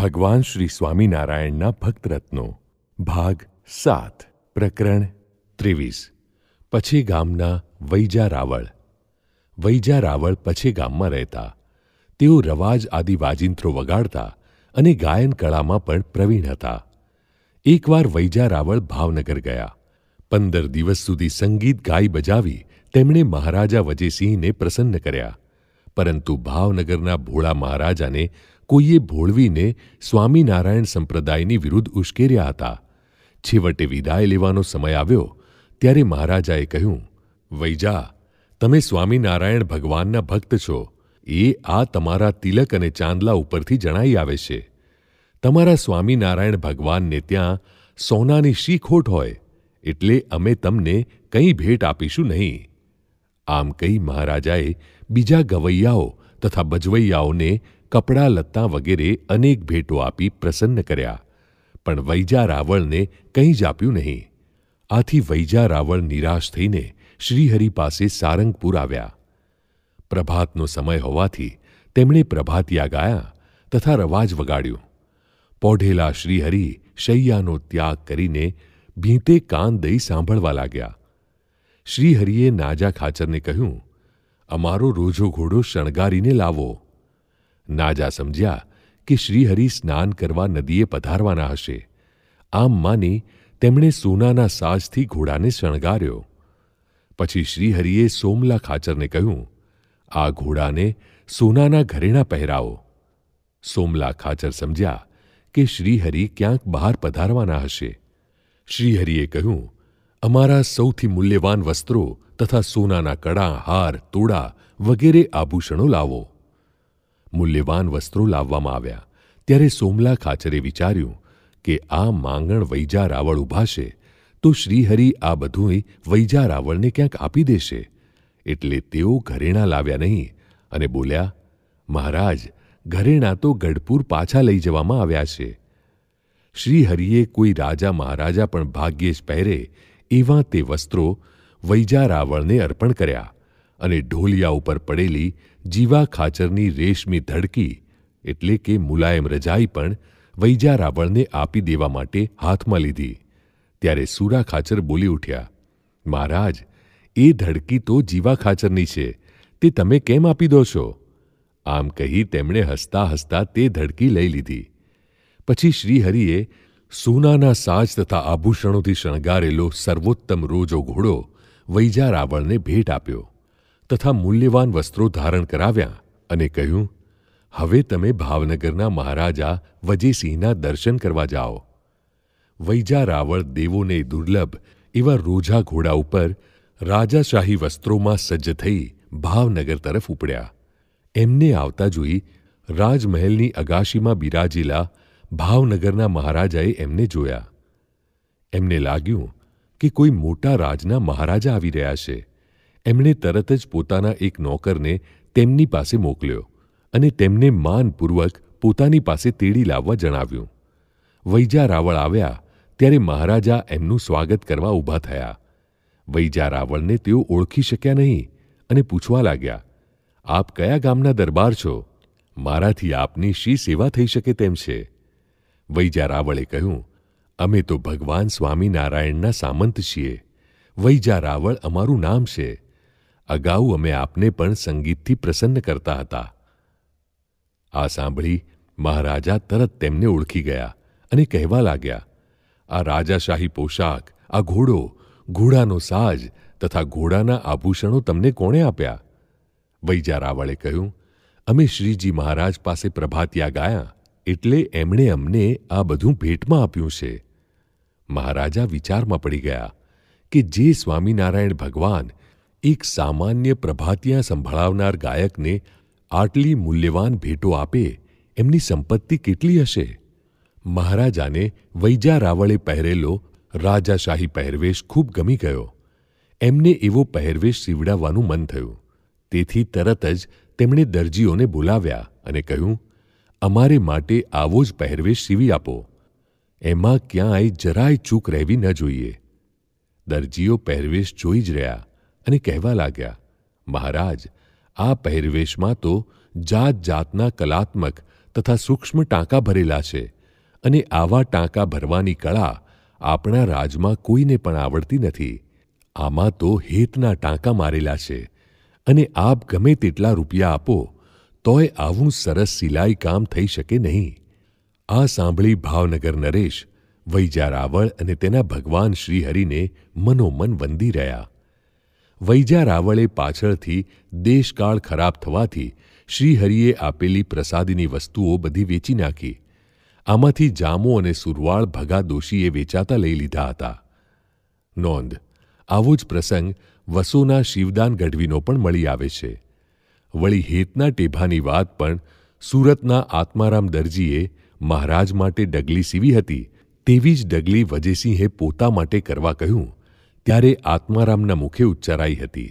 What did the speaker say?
ભગવાન શ્રી સ્વામિનારાયણના ભક્તરત્નો ભાગ સાત પ્રકરણ ત્રેવીસ પછી ગામના વૈજા રાવળ વૈજા રાવળ પછી ગામમાં રહેતા તેઓ રવાજ આદિ વાજિંત્રો વગાડતા અને ગાયન કળામાં પણ પ્રવીણ હતા એકવાર વૈજા રાવળ ભાવનગર ગયા પંદર દિવસ સુધી સંગીત ગાઈ બજાવી તેમણે મહારાજા વજયસિંહને પ્રસન્ન કર્યા પરંતુ ભાવનગરના ભોળા મહારાજાને કોઈએ ભોળવીને સ્વામિનારાયણ સંપ્રદાયની વિરુદ્ધ ઉશ્કેર્યા હતા છેવટે વિદાય લેવાનો સમય આવ્યો ત્યારે મહારાજાએ કહ્યું વૈજા તમે સ્વામિનારાયણ ભગવાનના ભક્ત છો એ આ તમારા તિલક અને ચાંદલા ઉપરથી જણાઈ આવે છે તમારા સ્વામિનારાયણ ભગવાનને ત્યાં સોનાની શી ખોટ હોય એટલે અમે તમને કંઈ ભેટ આપીશું નહીં આમ કહી મહારાજાએ બીજા ગવૈયાઓ તથા બજવૈયાઓને કપડાં લત્તા વગેરે અનેક ભેટો આપી પ્રસન્ન કર્યા પણ વૈજા રાવળને કંઈ જ આપ્યું નહીં આથી વૈજા રાવળ નિરાશ થઈને શ્રીહરિ પાસે સારંગપુર આવ્યા પ્રભાતનો સમય હોવાથી તેમણે પ્રભાતિયા ગાયા તથા રવાજ વગાડ્યું પોઢેલા શ્રીહરિ શૈયાનો ત્યાગ કરીને ભીંતે કાન દઈ સાંભળવા લાગ્યા શ્રીહરિએ નાજા ખાચરને કહ્યું અમારો રોજો ઘોડો શણગારીને લાવો નાજા સમજ્યા કે શ્રીહરિ સ્નાન કરવા નદીએ પધારવાના હશે આમ માની તેમણે સોનાના સાજથી ઘોડાને શણગાર્યો પછી શ્રીહરિએ સોમલા ખાચરને કહ્યું આ ઘોડાને સોનાના ઘરેણા પહેરાવો સોમલા ખાચર સમજ્યા કે શ્રીહરિ ક્યાંક બહાર પધારવાના હશે શ્રીહરિએ કહ્યું અમારા સૌથી મૂલ્યવાન વસ્ત્રો તથા સોનાના કડા હાર તોડા વગેરે આભૂષણો લાવો મૂલ્યવાન વસ્ત્રો લાવવામાં આવ્યા ત્યારે સોમલા ખાચરે વિચાર્યું કે આ માંગણ વૈજા રાવળ ઉભાશે તો શ્રીહરિ આ બધુંય વૈજા રાવળને ક્યાંક આપી દેશે એટલે તેઓ ઘરેણા લાવ્યા નહીં અને બોલ્યા મહારાજ ઘરેણા તો ગઢપુર પાછા લઈ જવામાં આવ્યા છે શ્રીહરિએ કોઈ રાજા મહારાજા પણ ભાગ્યે જ પહેરે એવા તે વસ્ત્રો વૈજા રાવળને અર્પણ કર્યા અને ઢોલિયા ઉપર પડેલી જીવા ખાચરની રેશમી ધડકી એટલે કે મુલાયમ રજાઈ પણ વૈજા રાવળને આપી દેવા માટે હાથમાં લીધી ત્યારે સુરા ખાચર બોલી ઉઠ્યા મહારાજ એ ધડકી તો જીવા ખાચરની છે તે તમે કેમ આપી દો છો આમ કહી તેમણે હસતા હસતા તે ધડકી લઈ લીધી પછી શ્રીહરિએ સોનાના સાજ તથા આભૂષણોથી શણગારેલો સર્વોત્તમ રોજો ઘોડો વૈજા રાવણને ભેટ આપ્યો તથા મૂલ્યવાન વસ્ત્રો ધારણ કરાવ્યા અને કહ્યું હવે તમે ભાવનગરના મહારાજા વજયસિંહના દર્શન કરવા જાઓ વૈજા રાવળ દેવોને દુર્લભ એવા રોજા ઘોડા ઉપર રાજાશાહી વસ્ત્રોમાં સજ્જ થઈ ભાવનગર તરફ ઉપડ્યા એમને આવતા જોઈ રાજમહેલની અગાશીમાં બિરાજેલા ભાવનગરના મહારાજાએ એમને જોયા એમને લાગ્યું કે કોઈ મોટા રાજના મહારાજા આવી રહ્યા છે એમણે તરત જ પોતાના એક નોકરને તેમની પાસે મોકલ્યો અને તેમને માનપૂર્વક પોતાની પાસે તેડી લાવવા જણાવ્યું વૈજા રાવળ આવ્યા ત્યારે મહારાજા એમનું સ્વાગત કરવા ઊભા થયા વૈજા રાવળને તેઓ ઓળખી શક્યા નહીં અને પૂછવા લાગ્યા આપ કયા ગામના દરબાર છો મારાથી આપની શી સેવા થઈ શકે તેમ છે વૈજા રાવળે કહ્યું અમે તો ભગવાન સ્વામિનારાયણના સામંત છીએ વૈજા રાવળ અમારું નામ છે અગાઉ અમે આપને પણ સંગીતથી પ્રસન્ન કરતા હતા આ સાંભળી મહારાજા તરત તેમને ઓળખી ગયા અને કહેવા લાગ્યા આ રાજાશાહી પોશાક આ ઘોડો ઘોડાનો સાજ તથા ઘોડાના આભૂષણો તમને કોણે આપ્યા વૈજા રાવળે કહ્યું અમે શ્રીજી મહારાજ પાસે પ્રભાતિયા ગાયા એટલે એમણે અમને આ બધું ભેટમાં આપ્યું છે મહારાજા વિચારમાં પડી ગયા કે જે સ્વામિનારાયણ ભગવાન એક સામાન્ય પ્રભાતિયા સંભળાવનાર ગાયકને આટલી મૂલ્યવાન ભેટો આપે એમની સંપત્તિ કેટલી હશે મહારાજાને વૈજા રાવળે પહેરેલો રાજાશાહી પહેરવેશ ખૂબ ગમી ગયો એમને એવો પહેરવેશ સીવડાવવાનું મન થયું તેથી તરત જ તેમણે દરજીઓને બોલાવ્યા અને કહ્યું અમારે માટે આવો જ પહેરવેશ સીવી આપો એમાં ક્યાંય જરાય ચૂક રહેવી ન જોઈએ દરજીઓ પહેરવેશ જોઈ જ રહ્યા અને કહેવા લાગ્યા મહારાજ આ પહેરવેશમાં તો જાત જાતના કલાત્મક તથા સૂક્ષ્મ ટાંકા ભરેલા છે અને આવા ટાંકા ભરવાની કળા આપણા રાજમાં કોઈને પણ આવડતી નથી આમાં તો હેતના ટાંકા મારેલા છે અને આપ ગમે તેટલા રૂપિયા આપો તોય આવું સરસ સિલાઈ કામ થઈ શકે નહીં આ સાંભળી ભાવનગર નરેશ વૈજા રાવળ અને તેના ભગવાન શ્રીહરિને મનોમન વંદી રહ્યા વૈજા રાવળે પાછળથી દેશકાળ ખરાબ થવાથી શ્રીહરિએ આપેલી પ્રસાદીની વસ્તુઓ બધી વેચી નાખી આમાંથી જામો અને સુરવાળ ભગા દોશીએ વેચાતા લઈ લીધા હતા નોંધ આવો જ પ્રસંગ વસોના શિવદાન ગઢવીનો પણ મળી આવે છે વળી હેતના ટેભાની વાત પણ સુરતના આત્મારામ દરજીએ મહારાજ માટે ડગલી સીવી હતી તેવી જ ડગલી વજેસિંહે પોતા માટે કરવા કહ્યું ત્યારે આત્મારામના મુખે ઉચ્ચારાઈ હતી